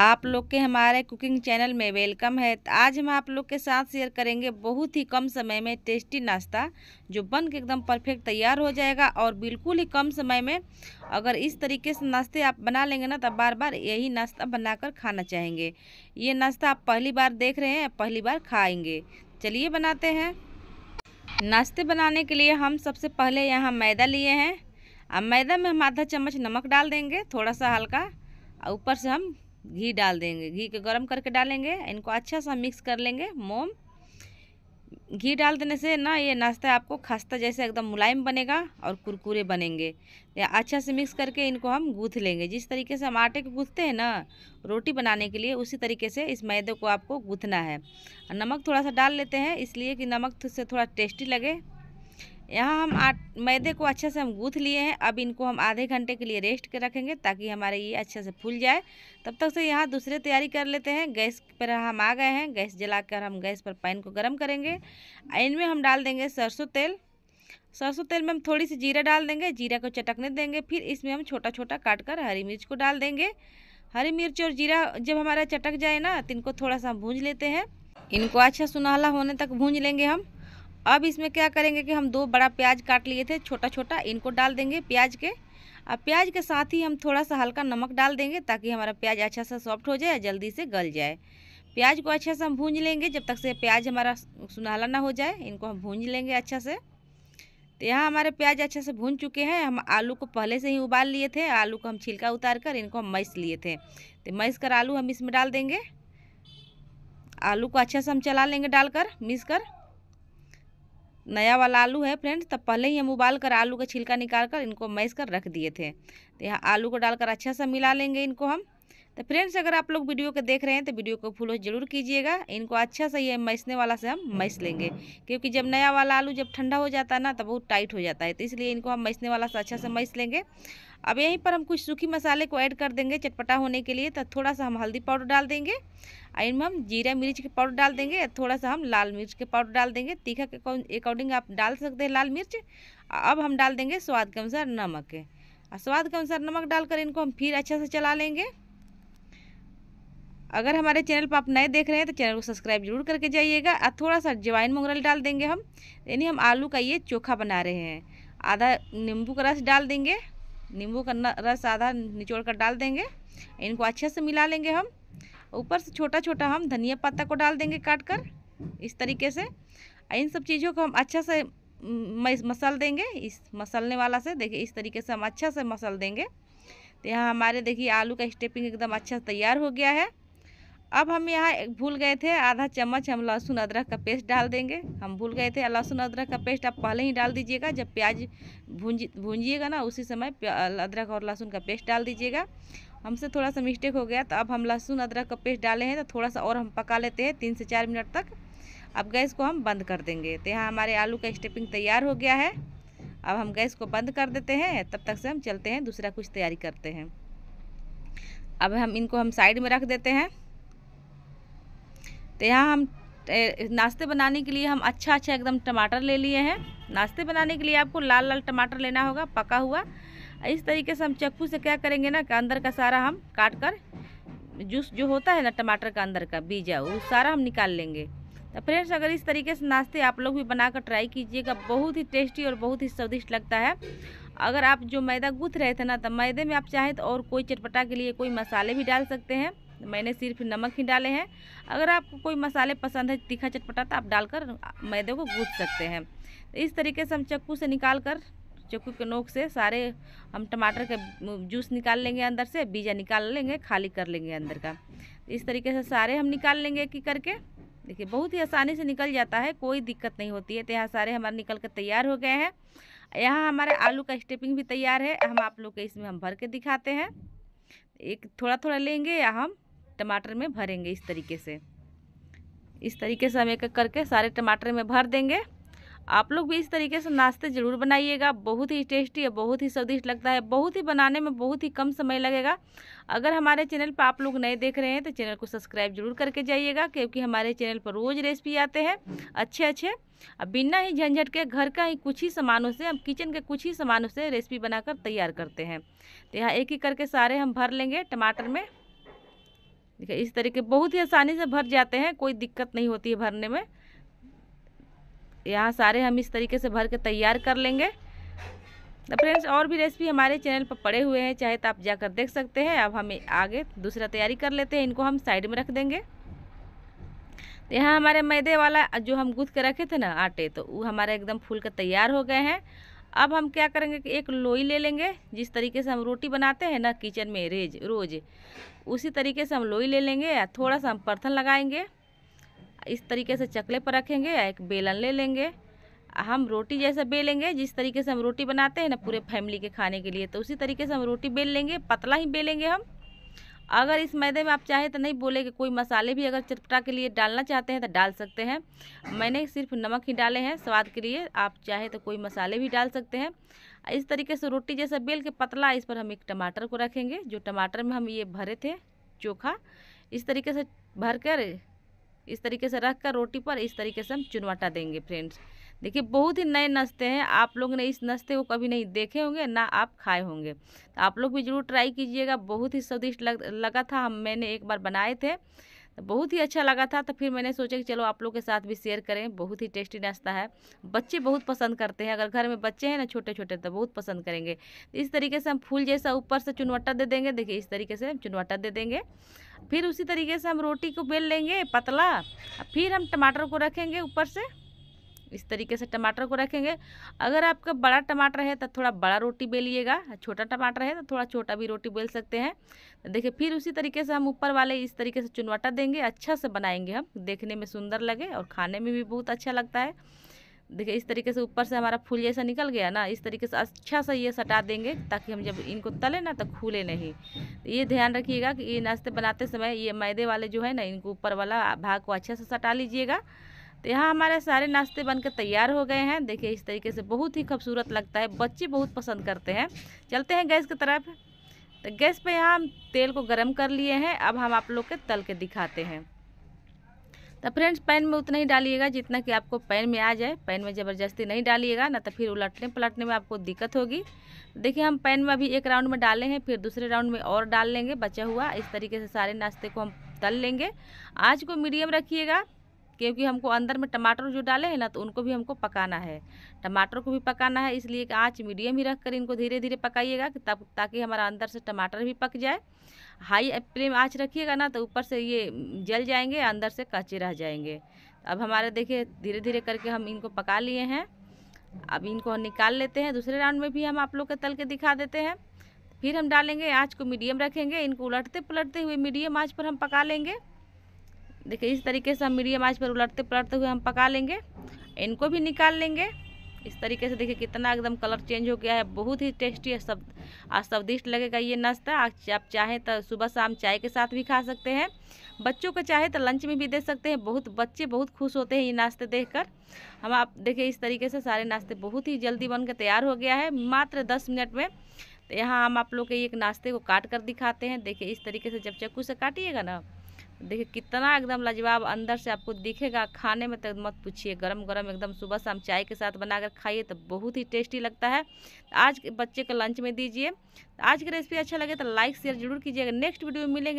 आप लोग के हमारे कुकिंग चैनल में वेलकम है तो आज हम आप लोग के साथ शेयर करेंगे बहुत ही कम समय में टेस्टी नाश्ता जो बन के एकदम परफेक्ट तैयार हो जाएगा और बिल्कुल ही कम समय में अगर इस तरीके से नाश्ते आप बना लेंगे ना तो बार बार यही नाश्ता बनाकर खाना चाहेंगे ये नाश्ता आप पहली बार देख रहे हैं पहली बार खाएँगे चलिए बनाते हैं नाश्ते बनाने के लिए हम सबसे पहले यहाँ मैदा लिए हैं अब मैदा में हम आधा चम्मच नमक डाल देंगे थोड़ा सा हल्का और ऊपर से हम घी डाल देंगे घी को गर्म करके डालेंगे इनको अच्छा सा मिक्स कर लेंगे मोम घी डाल देने से ना ये नाश्ता आपको खस्ता जैसे एकदम मुलायम बनेगा और कुरकुरे बनेंगे या अच्छा से मिक्स करके इनको हम गूँथ लेंगे जिस तरीके से हम आटे को गूँथते हैं ना रोटी बनाने के लिए उसी तरीके से इस मैदे को आपको गूँथना है नमक थोड़ा सा डाल लेते हैं इसलिए कि नमक से थोड़ा टेस्टी लगे यहाँ हम आट मैदे को अच्छे से हम गूँथ लिए हैं अब इनको हम आधे घंटे के लिए रेस्ट कर रखेंगे ताकि हमारे ये अच्छे से फूल जाए तब तक से यहाँ दूसरे तैयारी कर लेते हैं गैस पर हम आ गए हैं गैस जलाकर हम गैस पर पैन को गर्म करेंगे इनमें हम डाल देंगे सरसों तेल सरसों तेल में हम थोड़ी सी जीरा डाल देंगे जीरा को चटकने देंगे फिर इसमें हम छोटा छोटा काट कर हरी मिर्च को डाल देंगे हरी मिर्च और जीरा जब हमारा चटक जाए ना तो इनको थोड़ा सा हम भूंज लेते हैं इनको अच्छा सुनहला होने तक भूंज लेंगे हम अब इसमें क्या करेंगे कि हम दो बड़ा प्याज काट लिए थे छोटा छोटा इनको डाल देंगे प्याज के अब प्याज के साथ ही हम थोड़ा सा हल्का नमक डाल देंगे ताकि हमारा प्याज अच्छा सा सॉफ्ट हो जाए जल्दी से गल जाए प्याज को अच्छे से हम भूंज लेंगे जब तक से प्याज हमारा सुनहला ना हो जाए इनको हम भूंज लेंगे अच्छा से तो यहाँ हमारे प्याज अच्छे से भून चुके हैं हम आलू को पहले से ही उबाल लिए थे आलू को हम छिलका उतार कर इनको हम मैस लिए थे तो मैस कर आलू हम इसमें डाल देंगे आलू को अच्छे से हम चला लेंगे डालकर मिस कर नया वाला आलू है फ्रेंड्स तब पहले ही हम उबाल कर आलू का छिलका निकाल कर इनको मैस कर रख दिए थे तो यहाँ आलू को डालकर अच्छा सा मिला लेंगे इनको हम तो फ्रेंड्स अगर आप लोग वीडियो को देख रहे हैं तो वीडियो को फॉलो जरूर कीजिएगा इनको अच्छा से ये मैसने वाला से हम मैस लेंगे क्योंकि जब नया वाला आलू जब ठंडा हो जाता है ना तो बहुत टाइट हो जाता है तो इसलिए इनको हम मैसने वाला से अच्छा से मैस लेंगे अब यहीं पर हम कुछ सूखी मसाले को ऐड कर देंगे चटपटा होने के लिए तो थोड़ा सा हम हल्दी पाउडर डाल देंगे और इनमें हम जीरा मिर्च के पाउडर डाल देंगे थोड़ा सा हम लाल मिर्च के पाउडर डाल देंगे तीखा के अकॉर्डिंग आप डाल सकते हैं लाल मिर्च अब हम डाल देंगे स्वाद के अनुसार नमक स्वाद के अनुसार नमक डालकर इनको हम फिर अच्छा से चला लेंगे अगर हमारे चैनल पर आप नए देख रहे हैं तो चैनल को सब्सक्राइब जरूर करके जाइएगा और थोड़ा सा जवाइन मंगरल डाल देंगे हम यानी हम आलू का ये चोखा बना रहे हैं आधा नींबू का रस डाल देंगे नींबू का रस आधा निचोड़ कर डाल देंगे इनको अच्छे से मिला लेंगे हम ऊपर से छोटा छोटा हम धनिया पत्ता को डाल देंगे काट कर इस तरीके से इन सब चीज़ों को हम अच्छा से मसल देंगे इस मसलने वाला से देखिए इस तरीके से हम अच्छा से मसल देंगे तो यहाँ हमारे देखिए आलू का स्टेपिंग एकदम अच्छा तैयार हो गया है अब हम यहाँ भूल गए थे आधा चम्मच हम लहसुन अदरक का पेस्ट डाल देंगे हम भूल गए थे लहसुन अदरक का पेस्ट आप पहले ही डाल दीजिएगा जब प्याज भूंजी भूंजिएगा ना उसी समय अदरक और लहसुन का पेस्ट डाल दीजिएगा हमसे थोड़ा सा मिस्टेक हो गया तो अब हम लहसुन अदरक का पेस्ट डाले हैं तो थोड़ा सा और हम पका लेते हैं तीन से चार मिनट तक अब गैस को हम बंद कर देंगे तो यहाँ हमारे आलू का स्टेपिंग तैयार हो गया है अब हम गैस को बंद कर देते हैं तब तक से हम चलते हैं दूसरा कुछ तैयारी करते हैं अब हम इनको हम साइड में रख देते हैं तो यहाँ हम नाश्ते बनाने के लिए हम अच्छा अच्छा एकदम टमाटर ले लिए हैं नाश्ते बनाने के लिए आपको लाल लाल टमाटर लेना होगा पका हुआ इस तरीके से हम चक्कू से क्या करेंगे ना कि अंदर का सारा हम काट कर जूस जो होता है ना टमाटर का अंदर का बीजा वो सारा हम निकाल लेंगे तो फ्रेंड्स अगर इस तरीके से नाश्ते आप लोग भी बनाकर ट्राई कीजिएगा बहुत ही टेस्टी और बहुत ही स्वादिष्ट लगता है अगर आप जो मैदा गूँथ रहे थे ना तो मैदे में आप चाहें तो और कोई चटपटा के लिए कोई मसाले भी डाल सकते हैं मैंने सिर्फ नमक ही डाले हैं अगर आपको कोई मसाले पसंद है तीखा चटपटा तो आप डालकर मैदे को गूँथ सकते हैं इस तरीके से हम चक्कू से निकाल कर चक्कू के नोक से सारे हम टमाटर के जूस निकाल लेंगे अंदर से बीजा निकाल लेंगे खाली कर लेंगे अंदर का इस तरीके से सारे हम निकाल लेंगे एक करके देखिए बहुत ही आसानी से निकल जाता है कोई दिक्कत नहीं होती है तो यहाँ सारे हमारे निकल कर तैयार हो गए हैं यहाँ हमारे आलू का स्टेपिंग भी तैयार है हम आप लोग के इसमें हम भर के दिखाते हैं एक थोड़ा थोड़ा लेंगे या हम टमाटर में भरेंगे इस तरीके से इस तरीके से हम एक एक करके सारे टमाटर में भर देंगे आप लोग भी इस तरीके से नाश्ते ज़रूर बनाइएगा बहुत ही टेस्टी और बहुत ही स्वादिष्ट लगता है बहुत ही बनाने में बहुत ही कम समय लगेगा अगर हमारे चैनल पर आप लोग नए देख रहे हैं तो चैनल को सब्सक्राइब जरूर करके जाइएगा क्योंकि हमारे चैनल पर रोज़ रेसिपी आते हैं अच्छे अच्छे अब बिना ही झंझट के घर का ही कुछ ही सामानों से हम किचन के कुछ ही सामानों से रेसिपी बनाकर तैयार करते हैं तो यहाँ एक ही करके सारे हम भर लेंगे टमाटर में देखिए इस तरीके बहुत ही आसानी से भर जाते हैं कोई दिक्कत नहीं होती है भरने में यहाँ सारे हम इस तरीके से भर के तैयार कर लेंगे तो फ्रेंड्स और भी रेसिपी हमारे चैनल पर पड़े हुए हैं चाहे तो आप जाकर देख सकते हैं अब हम आगे दूसरा तैयारी कर लेते हैं इनको हम साइड में रख देंगे तो यहाँ हमारे मैदे वाला जो हम गूँथ के रखे थे ना आटे तो वो हमारे एकदम फूल कर तैयार हो गए हैं अब हम क्या करेंगे कि एक लोई ले लेंगे जिस तरीके से हम रोटी बनाते हैं ना किचन में रेज रोज़ उसी तरीके से हम लोई ले लेंगे या थोड़ा सा हम परथन लगाएंगे इस तरीके से चकले पर रखेंगे या एक बेलन ले लेंगे हम रोटी जैसा बेलेंगे जिस तरीके से हम रोटी बनाते हैं ना पूरे फैमिली के खाने के लिए तो उसी तरीके से हम रोटी बेल लेंगे पतला ही बेलेंगे हम अगर इस मैदे में आप चाहें तो नहीं बोले कि कोई मसाले भी अगर चटपटा के लिए डालना चाहते हैं तो डाल सकते हैं मैंने सिर्फ नमक ही डाले हैं स्वाद के लिए आप चाहे तो कोई मसाले भी डाल सकते हैं इस तरीके से रोटी जैसा बेल के पतला इस पर हम एक टमाटर को रखेंगे जो टमाटर में हम ये भरे थे चोखा इस तरीके से भर कर इस तरीके से रख कर रोटी पर इस तरीके से हम चुनवाटा देंगे फ्रेंड्स देखिए बहुत ही नए नस्ते हैं आप लोग ने इस नस्ते को कभी नहीं देखे होंगे ना आप खाए होंगे तो आप लोग भी ज़रूर ट्राई कीजिएगा बहुत ही स्वादिष्ट लग, लगा था हम मैंने एक बार बनाए थे तो बहुत ही अच्छा लगा था तो फिर मैंने सोचा कि चलो आप लोग के साथ भी शेयर करें बहुत ही टेस्टी नाश्ता है बच्चे बहुत पसंद करते हैं अगर घर में बच्चे हैं ना छोटे छोटे तो बहुत पसंद करेंगे तो इस तरीके से हम फूल जैसा ऊपर से चुनवट्टा दे देंगे देखिए इस तरीके से हम चुनवट्टा दे देंगे फिर उसी तरीके से हम रोटी को बेल लेंगे पतला फिर हम टमाटर को रखेंगे ऊपर से इस तरीके से टमाटर को रखेंगे अगर आपका बड़ा टमाटर है तो थोड़ा बड़ा रोटी बेलिएगा छोटा टमाटर है तो थोड़ा छोटा भी रोटी बेल सकते हैं तो देखिए फिर उसी तरीके से हम ऊपर वाले इस तरीके से चुनवाटा देंगे अच्छा से बनाएंगे हम देखने में सुंदर लगे और खाने में भी बहुत अच्छा लगता है देखिए इस तरीके से ऊपर से हमारा फूल जैसा निकल गया ना इस तरीके से अच्छा सा ये सटा देंगे ताकि हम जब इनको तले ना तो खुले नहीं तो ये ध्यान रखिएगा कि ये नाश्ते बनाते समय ये मैदे वाले जो है ना इनको ऊपर वाला भाग को अच्छे से सटा लीजिएगा तो यहाँ हमारे सारे नाश्ते बनकर तैयार हो गए हैं देखिए इस तरीके से बहुत ही खूबसूरत लगता है बच्चे बहुत पसंद करते हैं चलते हैं गैस की तरफ तो गैस पे यहाँ हम तेल को गर्म कर लिए हैं अब हम आप लोग के तल के दिखाते हैं तो फ्रेंड्स पैन में उतना ही डालिएगा जितना कि आपको पैन में आ जाए पैन में ज़बरदस्ती नहीं डालिएगा ना तो फिर उलटने पलटने में आपको दिक्कत होगी देखिए हम पैन में अभी एक राउंड में डाले हैं फिर दूसरे राउंड में और डाल लेंगे बचा हुआ इस तरीके से सारे नाश्ते को हम तल लेंगे आज को मीडियम रखिएगा क्योंकि हमको अंदर में टमाटर जो डाले हैं ना तो उनको भी हमको पकाना है टमाटर को भी पकाना है इसलिए कि आँच मीडियम ही रख कर इनको धीरे धीरे पकाइएगा तब ताकि हमारा अंदर से टमाटर भी पक जाए हाई फ्लेम आँच रखिएगा ना तो ऊपर से ये जल जाएंगे अंदर से कच्चे रह जाएंगे अब हमारे देखिए धीरे धीरे करके हम इनको पका लिए हैं अब इनको निकाल लेते हैं दूसरे राउंड में भी हम आप लोग के तल के दिखा देते हैं फिर हम डालेंगे आँच को मीडियम रखेंगे इनको उलटते पलटते हुए मीडियम आँच पर हम पका लेंगे देखिए इस तरीके से हम मीडियम आँच पर उलटते पलटते हुए हम पका लेंगे इनको भी निकाल लेंगे इस तरीके से देखिए कितना एकदम कलर चेंज हो गया है बहुत ही टेस्टी है सब और स्वादिष्ट लगेगा ये नाश्ता आप चाहें तो सुबह शाम चाय के साथ भी खा सकते हैं बच्चों को चाहे तो लंच में भी दे सकते हैं बहुत बच्चे बहुत खुश होते हैं ये नाश्ते देखकर हम आप देखिए इस तरीके से सारे नाश्ते बहुत ही जल्दी बन तैयार हो गया है मात्र दस मिनट में तो यहाँ हम आप लोग के एक नाश्ते को काट कर दिखाते हैं देखिए इस तरीके से जब चक्कू से काटिएगा ना देखिए कितना एकदम लाजवाब अंदर से आपको दिखेगा खाने में तो मत पूछिए गरम गरम एकदम सुबह शाम चाय के साथ बनाकर खाइए तो बहुत ही टेस्टी लगता है आज बच्चे को लंच में दीजिए आज की रेसिपी अच्छा लगे तो लाइक शेयर जरूर कीजिएगा नेक्स्ट वीडियो में मिलेंगे